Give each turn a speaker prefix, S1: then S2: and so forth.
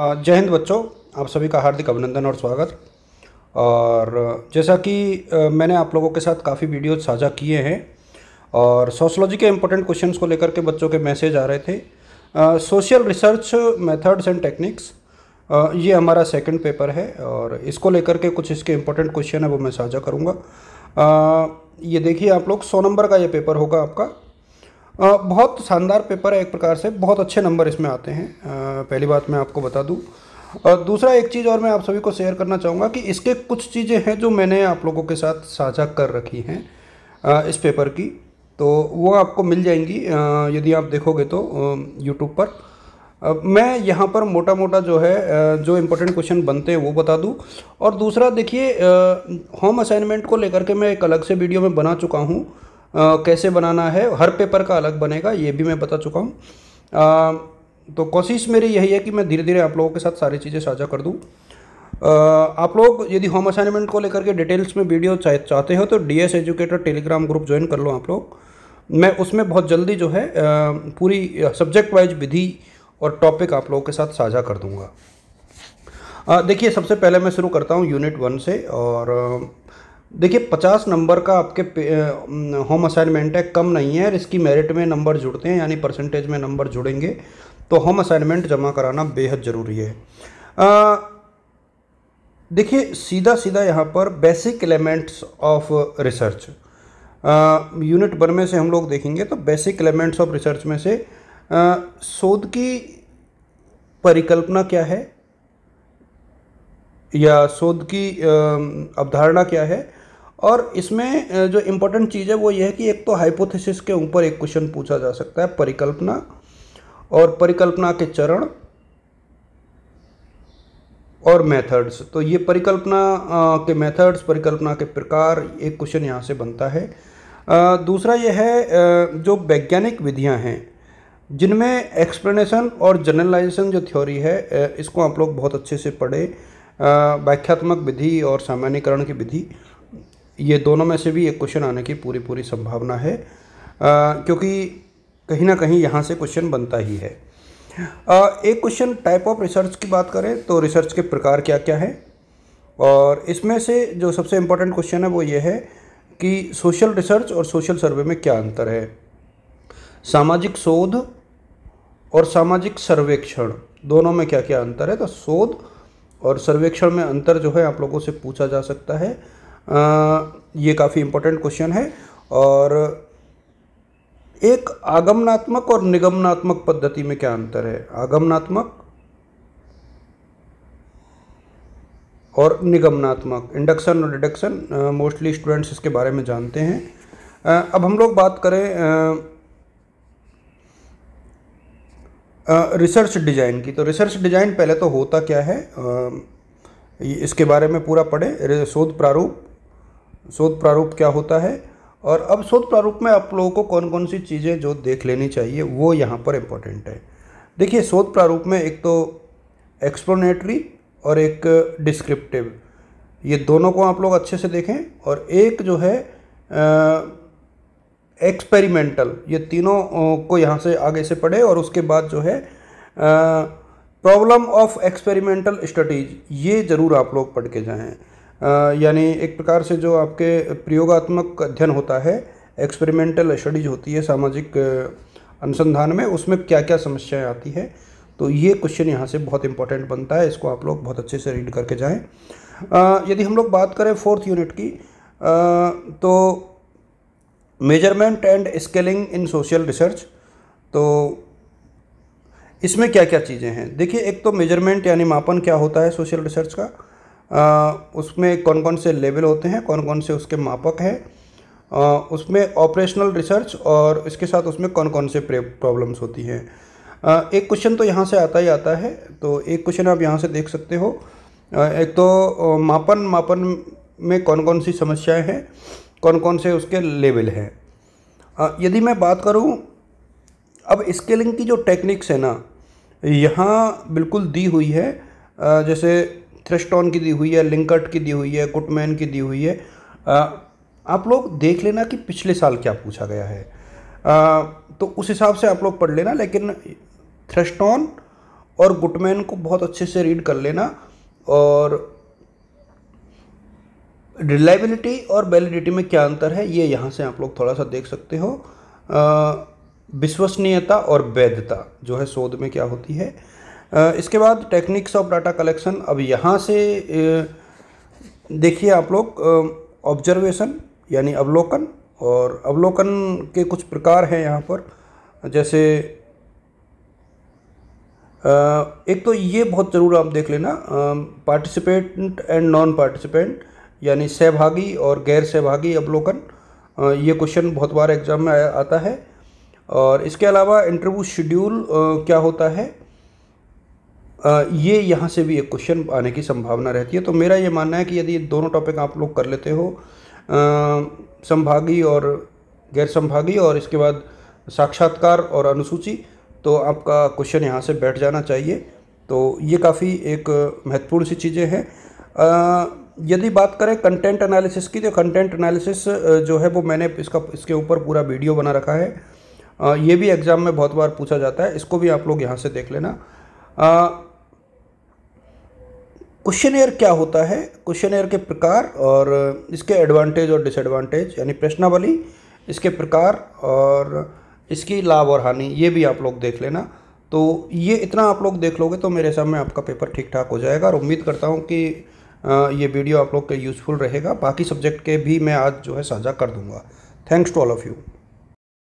S1: जय हिंद बच्चों आप सभी का हार्दिक अभिनंदन और स्वागत और जैसा कि मैंने आप लोगों के साथ काफ़ी वीडियो साझा किए हैं और सोशोलॉजी के इम्पोर्टेंट क्वेश्चंस को लेकर के बच्चों के मैसेज आ रहे थे social research methods and techniques ये हमारा सेकंड पेपर है और इसको लेकर के कुछ इसके इम्पोर्टेंट क्वेश्चन है वो मैं साझा करूँगा ये देखिए आप लोग सौ नंबर का ये पेपर होगा आपका बहुत शानदार पेपर है एक प्रकार से बहुत अच्छे नंबर इसमें आते हैं पहली बात मैं आपको बता दूँ और दूसरा एक चीज़ और मैं आप सभी को शेयर करना चाहूँगा कि इसके कुछ चीज़ें हैं जो मैंने आप लोगों के साथ साझा कर रखी हैं इस पेपर की तो वो आपको मिल जाएंगी यदि आप देखोगे तो यूट्यूब पर मैं यहाँ पर मोटा मोटा जो है जो इम्पोर्टेंट क्वेश्चन बनते हैं वो बता दूँ और दूसरा देखिए होम असाइनमेंट को लेकर के मैं एक अलग से वीडियो में बना चुका हूँ कैसे बनाना है हर पेपर का अलग बनेगा ये भी मैं बता चुका हूँ तो कोशिश मेरी यही है कि मैं धीरे धीरे आप लोगों के साथ सारी चीज़ें साझा कर दूँ आप लोग यदि होम असाइनमेंट को लेकर के डिटेल्स में वीडियो चाह, चाहते हो तो D S educator Telegram group join कर लो आप लोग मैं उसमें बहुत जल्दी जो है पूरी सब्जेक्ट वाइज विधि और टॉपिक आप लोगों के साथ साझा कर दूंगा देखिए सबसे पहले मैं शुरू करता हूँ यूनिट वन से और देखिए पचास नंबर का आपके होम असाइनमेंट है कम नहीं है और इसकी मेरिट में नंबर जुड़ते हैं यानी परसेंटेज में नंबर जुड़ेंगे तो होम असाइनमेंट जमा कराना बेहद ज़रूरी है देखिए सीधा सीधा यहाँ पर basic elements of research unit one में से हम लोग देखेंगे तो बेसिक एलिमेंट्स ऑफ रिसर्च में से शोध की परिकल्पना क्या है या शोध की अवधारणा क्या है और इसमें जो इम्पोर्टेंट चीज़ है वो ये है कि एक तो हाइपोथेसिस के ऊपर एक क्वेश्चन पूछा जा सकता है परिकल्पना और परिकल्पना के चरण और मेथड्स तो ये परिकल्पना के मेथड्स परिकल्पना के प्रकार एक क्वेश्चन यहाँ से बनता है दूसरा यह है जो वैज्ञानिक विधियाँ हैं जिनमें एक्सप्लेनेशन और जनरलाइजेशन जो थ्योरी है इसको आप लोग बहुत अच्छे से पढ़ें व्याख्यात्मक विधि और सामान्यकरण की विधि ये दोनों में से भी एक क्वेश्चन आने की पूरी पूरी संभावना है आ, क्योंकि कहीं ना कहीं यहाँ से क्वेश्चन बनता ही है आ, एक क्वेश्चन टाइप ऑफ रिसर्च की बात करें तो रिसर्च के प्रकार क्या क्या है और इसमें से जो सबसे इम्पोर्टेंट क्वेश्चन है वो ये है कि सोशल रिसर्च और सोशल सर्वे में क्या अंतर है सामाजिक शोध और सामाजिक सर्वेक्षण दोनों में क्या क्या अंतर है तो शोध और सर्वेक्षण में अंतर जो है आप लोगों से पूछा जा सकता है ये काफ़ी इम्पोर्टेंट क्वेश्चन है और एक आगमनात्मक और निगमनात्मक पद्धति में क्या अंतर है आगमनात्मक और निगमनात्मक इंडक्शन और डिडक्शन मोस्टली स्टूडेंट्स इसके बारे में जानते हैं uh, अब हम लोग बात करें रिसर्च uh, डिज़ाइन uh, की तो रिसर्च डिज़ाइन पहले तो होता क्या है इसके बारे में पूरा पढ़े शोध प्रारूप शोध प्रारूप क्या होता है और अब शोध प्रारूप में आप लोगों को कौन कौन सी चीज़ें जो देख लेनी चाहिए वो यहाँ पर इम्पोर्टेंट है देखिए शोध प्रारूप में एक तो एक्सप्लोनेटरी और एक डिस्क्रिप्टिव ये दोनों को आप लोग अच्छे से देखें और एक जो है एक्सपेरिमेंटल ये तीनों को यहाँ से आगे से पढ़े और उसके बाद जो है प्रॉब्लम ऑफ एक्सपेरिमेंटल स्टडीज ये ज़रूर आप लोग पढ़ के जाएँ यानी एक प्रकार से जो आपके प्रयोगात्मक अध्ययन होता है एक्सपेरिमेंटल स्टडीज होती है सामाजिक अनुसंधान में उसमें क्या क्या समस्याएं आती है तो ये क्वेश्चन यहाँ से बहुत इंपॉर्टेंट बनता है इसको आप लोग बहुत अच्छे से रीड करके जाएं यदि हम लोग बात करें फोर्थ यूनिट की आ, तो measurement and scaling in social research तो इसमें क्या क्या चीज़ें हैं देखिए एक तो मेजरमेंट यानी मापन क्या होता है सोशल रिसर्च का उसमें कौन कौन से लेवल होते हैं कौन कौन से उसके मापक हैं उसमें ऑपरेशनल रिसर्च और इसके साथ उसमें कौन कौन से प्रॉब्लम्स होती हैं एक क्वेश्चन तो यहाँ से आता ही आता है तो एक क्वेश्चन आप यहाँ से देख सकते हो एक तो मापन मापन में कौन कौन सी समस्याएं हैं कौन कौन से उसके लेवल हैं यदि मैं बात करूं अब स्केलिंग की जो टेक्निक्स है ना यहाँ बिल्कुल दी हुई है जैसे थ्रेस्टोन की दी हुई है लिंकट की दी हुई है कुटमैन की दी हुई है आप लोग देख लेना कि पिछले साल क्या पूछा गया है आ, तो उस हिसाब से आप लोग पढ़ लेना लेकिन थ्रेस्टोन और गुटमैन को बहुत अच्छे से रीड कर लेना और रिलायबिलिटी और वैलिडिटी में क्या अंतर है ये यहाँ से आप लोग थोड़ा सा देख सकते हो विश्वसनीयता और वैधता जो है शोध में क्या होती है इसके बाद टेक्निक्स ऑफ डाटा कलेक्शन अब यहाँ से देखिए आप लोग ऑब्जर्वेशन यानी अवलोकन और अवलोकन के कुछ प्रकार हैं यहाँ पर जैसे एक तो ये बहुत ज़रूर आप देख लेना पार्टिसिपेंट एंड नॉन पार्टिसिपेंट यानी सहभागी और गैर सहभागी अवलोकन ये क्वेश्चन बहुत बार एग्जाम में आता है और इसके अलावा इंटरव्यू शेड्यूल क्या होता है ये यहाँ से भी एक क्वेश्चन आने की संभावना रहती है तो मेरा ये मानना है कि यदि दोनों टॉपिक आप लोग कर लेते हो संभागी और गैर संभागी और इसके बाद साक्षात्कार और अनुसूची तो आपका क्वेश्चन यहाँ से बैठ जाना चाहिए तो ये काफ़ी एक महत्वपूर्ण सी चीज़ें हैं यदि बात करें कंटेंट एनालिसिस की तो कंटेंट एनालिसिस जो है वो मैंने इसका इसके ऊपर पूरा वीडियो बना रखा है आ, ये भी एग्ज़ाम में बहुत बार पूछा जाता है इसको भी आप लोग यहाँ से देख लेना आ, क्वेश्चन एयर क्या होता है क्वेश्चन एयर के प्रकार और इसके एडवांटेज और डिसएडवांटेज यानी प्रश्नावली इसके प्रकार और इसकी लाभ और हानि ये भी आप लोग देख लेना तो ये इतना आप लोग देख लोगे तो मेरे हिसाब में आपका पेपर ठीक ठाक हो जाएगा और उम्मीद करता हूँ कि ये वीडियो आप लोग के यूज़फुल रहेगा बाकी सब्जेक्ट के भी मैं आज जो है साझा कर दूँगा thanks to all of you